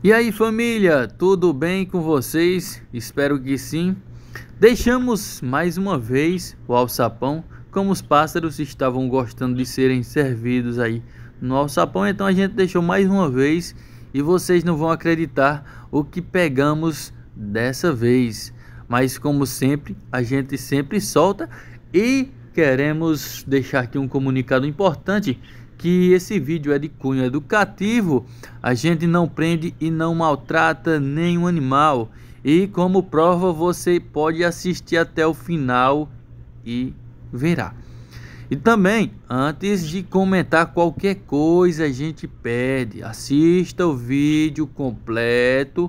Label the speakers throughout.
Speaker 1: E aí família, tudo bem com vocês? Espero que sim. Deixamos mais uma vez o alçapão, como os pássaros estavam gostando de serem servidos aí no alçapão, então a gente deixou mais uma vez e vocês não vão acreditar o que pegamos dessa vez. Mas como sempre, a gente sempre solta e queremos deixar aqui um comunicado importante que esse vídeo é de cunho educativo, a gente não prende e não maltrata nenhum animal. E como prova, você pode assistir até o final e verá. E também, antes de comentar qualquer coisa, a gente pede, assista o vídeo completo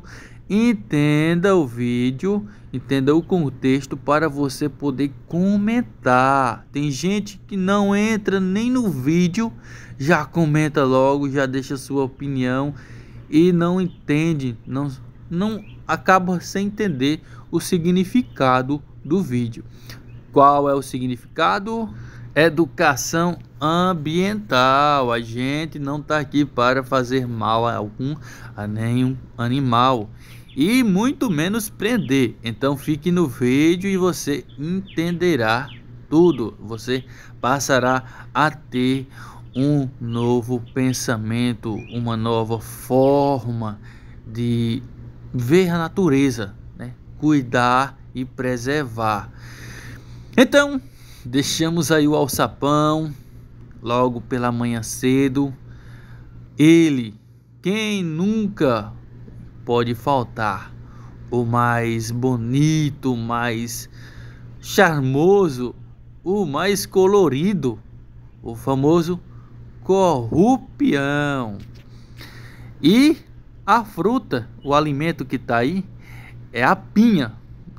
Speaker 1: entenda o vídeo, entenda o contexto para você poder comentar. Tem gente que não entra nem no vídeo, já comenta logo, já deixa sua opinião e não entende, não, não acaba sem entender o significado do vídeo. Qual é o significado? Educação ambiental. A gente não está aqui para fazer mal a algum a nenhum animal e muito menos prender. Então fique no vídeo e você entenderá tudo. Você passará a ter um novo pensamento, uma nova forma de ver a natureza, né? cuidar e preservar. Então, deixamos aí o alçapão logo pela manhã cedo. Ele, quem nunca pode faltar. O mais bonito, o mais charmoso, o mais colorido, o famoso corrupião. E a fruta, o alimento que está aí, é a pinha.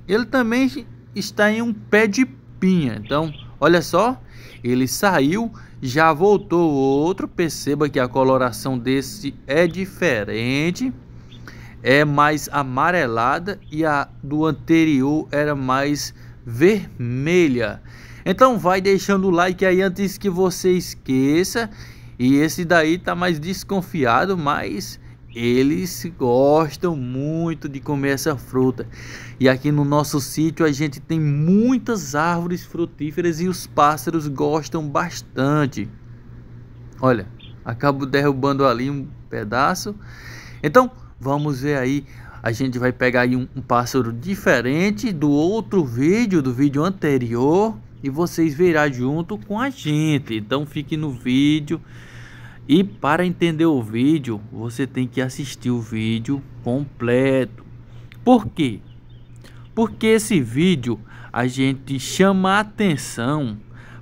Speaker 1: Ele também está em um pé de pinha. Então, olha só, ele saiu, já voltou outro. Perceba que a coloração desse é diferente é mais amarelada e a do anterior era mais vermelha. Então vai deixando o like aí antes que você esqueça. E esse daí tá mais desconfiado, mas eles gostam muito de comer essa fruta. E aqui no nosso sítio a gente tem muitas árvores frutíferas e os pássaros gostam bastante. Olha, acabo derrubando ali um pedaço. Então, Vamos ver aí, a gente vai pegar aí um, um pássaro diferente do outro vídeo, do vídeo anterior, e vocês verá junto com a gente. Então fique no vídeo. E para entender o vídeo, você tem que assistir o vídeo completo. Por quê? Porque esse vídeo a gente chama a atenção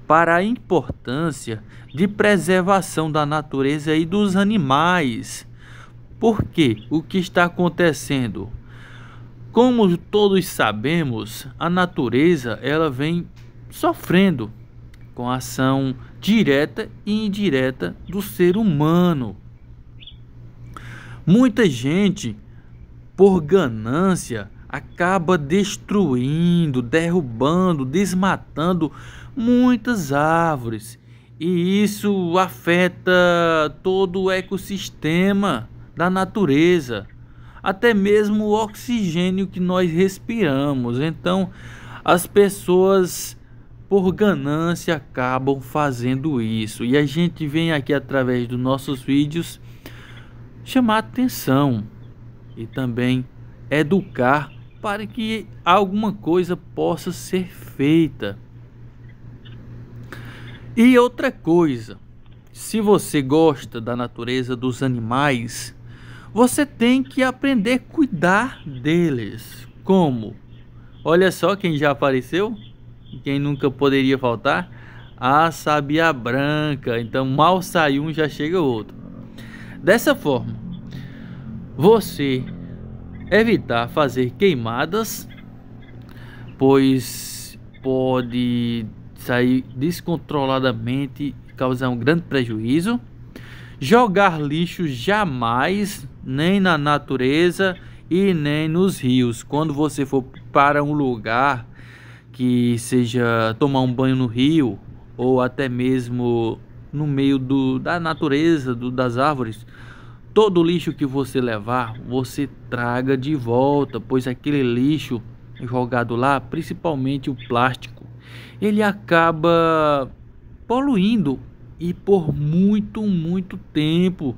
Speaker 1: para a importância de preservação da natureza e dos animais. Por quê? O que está acontecendo? Como todos sabemos, a natureza ela vem sofrendo com a ação direta e indireta do ser humano. Muita gente, por ganância, acaba destruindo, derrubando, desmatando muitas árvores. E isso afeta todo o ecossistema da natureza, até mesmo o oxigênio que nós respiramos. Então, as pessoas por ganância acabam fazendo isso. E a gente vem aqui através dos nossos vídeos chamar atenção e também educar para que alguma coisa possa ser feita. E outra coisa, se você gosta da natureza dos animais, você tem que aprender a cuidar deles. Como? Olha só quem já apareceu, quem nunca poderia faltar, a sabia branca. Então mal sai um já chega o outro. Dessa forma, você evitar fazer queimadas, pois pode sair descontroladamente e causar um grande prejuízo. Jogar lixo jamais nem na natureza e nem nos rios. Quando você for para um lugar que seja tomar um banho no rio ou até mesmo no meio do, da natureza, do, das árvores, todo lixo que você levar, você traga de volta, pois aquele lixo jogado lá, principalmente o plástico, ele acaba poluindo e por muito, muito tempo.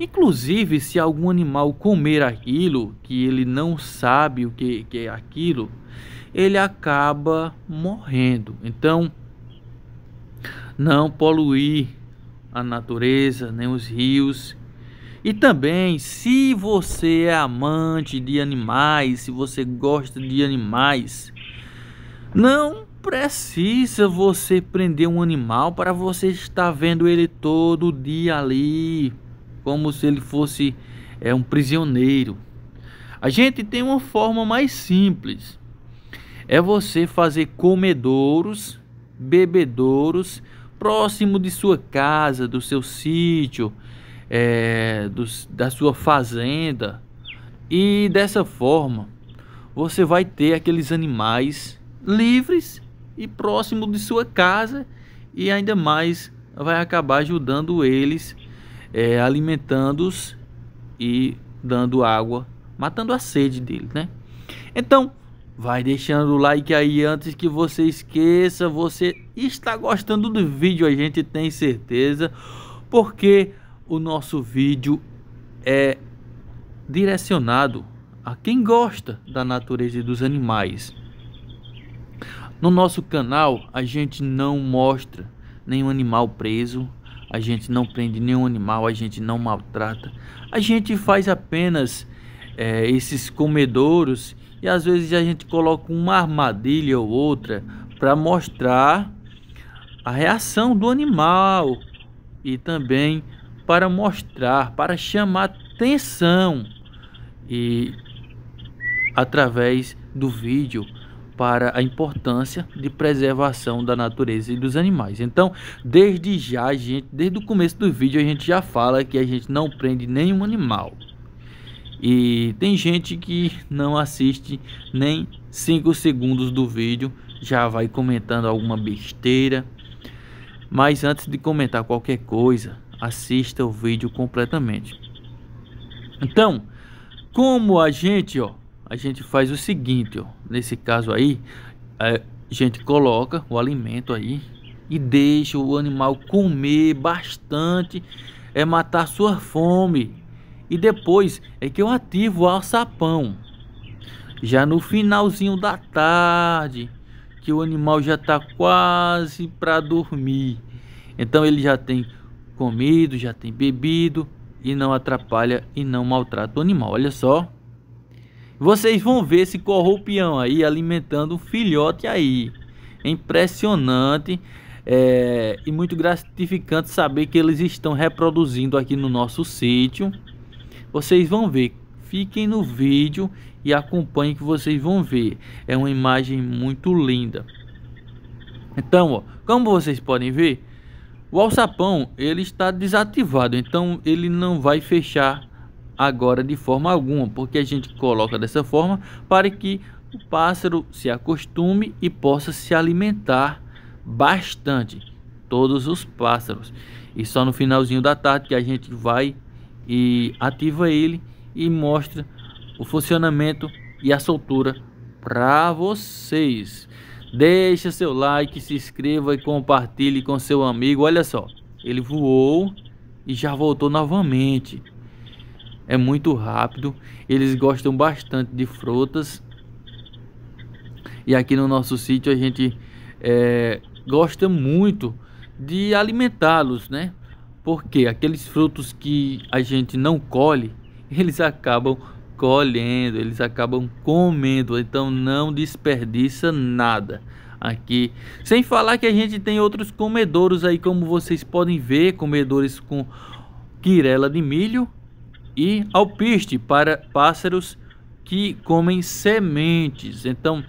Speaker 1: Inclusive, se algum animal comer aquilo que ele não sabe o que, que é aquilo, ele acaba morrendo. Então, não poluir a natureza, nem os rios. E também, se você é amante de animais, se você gosta de animais, não precisa você prender um animal para você estar vendo ele todo dia ali, como se ele fosse é, um prisioneiro. A gente tem uma forma mais simples. É você fazer comedouros, bebedouros próximo de sua casa, do seu sítio, é, da sua fazenda. E dessa forma, você vai ter aqueles animais livres e próximo de sua casa e ainda mais vai acabar ajudando eles, é, alimentando-os e dando água, matando a sede deles, né? Então, vai deixando o like aí antes que você esqueça, você está gostando do vídeo, a gente tem certeza, porque o nosso vídeo é direcionado a quem gosta da natureza e dos animais. No nosso canal, a gente não mostra nenhum animal preso, a gente não prende nenhum animal, a gente não maltrata. A gente faz apenas é, esses comedouros e às vezes a gente coloca uma armadilha ou outra para mostrar a reação do animal e também para mostrar, para chamar atenção e através do vídeo para a importância de preservação da natureza e dos animais. Então, desde já, a gente, desde o começo do vídeo, a gente já fala que a gente não prende nenhum animal. E tem gente que não assiste nem 5 segundos do vídeo, já vai comentando alguma besteira. Mas antes de comentar qualquer coisa, assista o vídeo completamente. Então, como a gente, ó, a gente faz o seguinte, ó, nesse caso aí, a gente coloca o alimento aí e deixa o animal comer bastante, é matar sua fome. E depois é que eu ativo o alçapão. Já no finalzinho da tarde, que o animal já está quase para dormir. Então ele já tem comido, já tem bebido e não atrapalha e não maltrata o animal. Olha só. Vocês vão ver esse corrupião aí alimentando um filhote aí. impressionante é, e muito gratificante saber que eles estão reproduzindo aqui no nosso sítio. Vocês vão ver. Fiquem no vídeo e acompanhem que vocês vão ver. É uma imagem muito linda. Então, ó, como vocês podem ver, o alçapão ele está desativado, então ele não vai fechar agora de forma alguma, porque a gente coloca dessa forma para que o pássaro se acostume e possa se alimentar bastante, todos os pássaros. E só no finalzinho da tarde que a gente vai e ativa ele e mostra o funcionamento e a soltura para vocês. Deixa seu like, se inscreva e compartilhe com seu amigo. Olha só, ele voou e já voltou novamente é muito rápido. Eles gostam bastante de frutas. E aqui no nosso sítio a gente é, gosta muito de alimentá-los, né? Porque aqueles frutos que a gente não colhe, eles acabam colhendo, eles acabam comendo, então não desperdiça nada aqui. Sem falar que a gente tem outros comedouros aí, como vocês podem ver, comedores com quirela de milho e alpiste para pássaros que comem sementes. Então,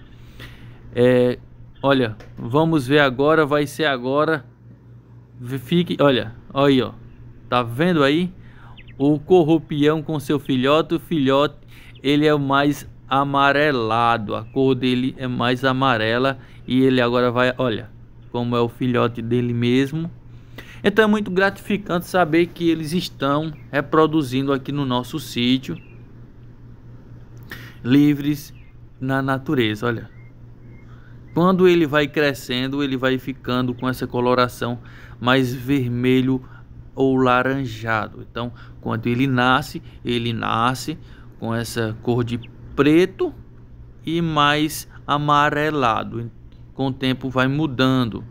Speaker 1: é, olha, vamos ver agora, vai ser agora. Fique, olha, aí ó, tá vendo aí? O corrupião com seu filhote, o filhote, ele é o mais amarelado, a cor dele é mais amarela e ele agora vai, olha, como é o filhote dele mesmo, então é muito gratificante saber que eles estão reproduzindo aqui no nosso sítio, livres na natureza. Olha, quando ele vai crescendo, ele vai ficando com essa coloração mais vermelho ou laranjado. Então, quando ele nasce, ele nasce com essa cor de preto e mais amarelado. Com o tempo vai mudando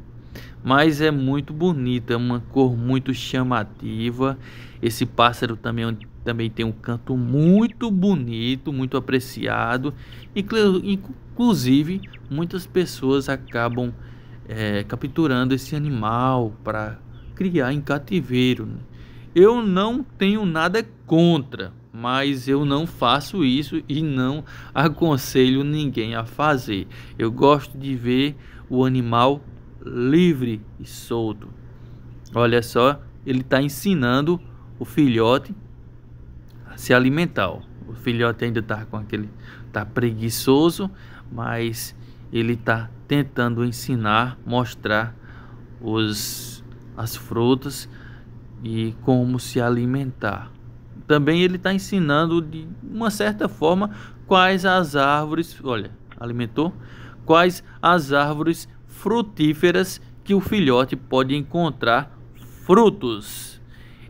Speaker 1: mas é muito bonita, é uma cor muito chamativa. Esse pássaro também, é também tem um canto muito bonito, muito apreciado. Inclusive, muitas pessoas acabam é, capturando esse animal para criar em cativeiro. Né? Eu não tenho nada contra, mas eu não faço isso e não aconselho ninguém a fazer. Eu gosto de ver o animal livre e solto. Olha só, ele está ensinando o filhote a se alimentar. O filhote ainda está com aquele, está preguiçoso, mas ele está tentando ensinar, mostrar os, as frutas e como se alimentar. Também ele está ensinando de uma certa forma quais as árvores, olha, alimentou, quais as árvores frutíferas que o filhote pode encontrar frutos.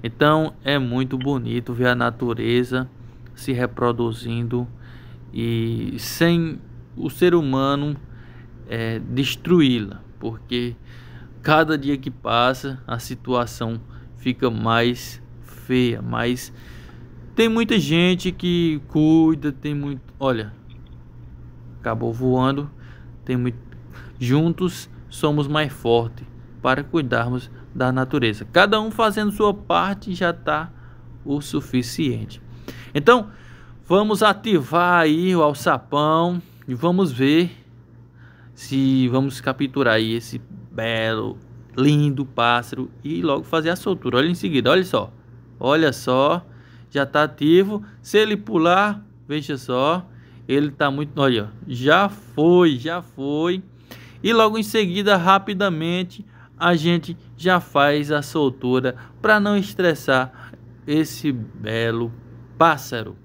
Speaker 1: Então é muito bonito ver a natureza se reproduzindo e sem o ser humano é, destruí-la, porque cada dia que passa a situação fica mais feia, mas tem muita gente que cuida, tem muito, olha, acabou voando, tem muito Juntos somos mais fortes para cuidarmos da natureza. Cada um fazendo sua parte já está o suficiente. Então, vamos ativar aí o alçapão e vamos ver se vamos capturar aí esse belo, lindo pássaro e logo fazer a soltura. Olha em seguida, olha só. Olha só, já está ativo. Se ele pular, veja só, ele está muito... Olha, já foi, já foi. E logo em seguida, rapidamente, a gente já faz a soltura para não estressar esse belo pássaro.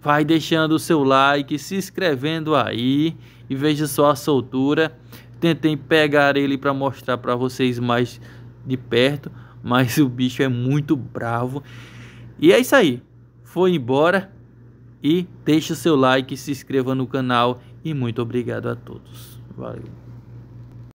Speaker 1: Vai deixando o seu like, se inscrevendo aí e veja só a soltura. Tentei pegar ele para mostrar para vocês mais de perto, mas o bicho é muito bravo. E é isso aí. Foi embora e deixa o seu like, se inscreva no canal e muito obrigado a todos. Valeu.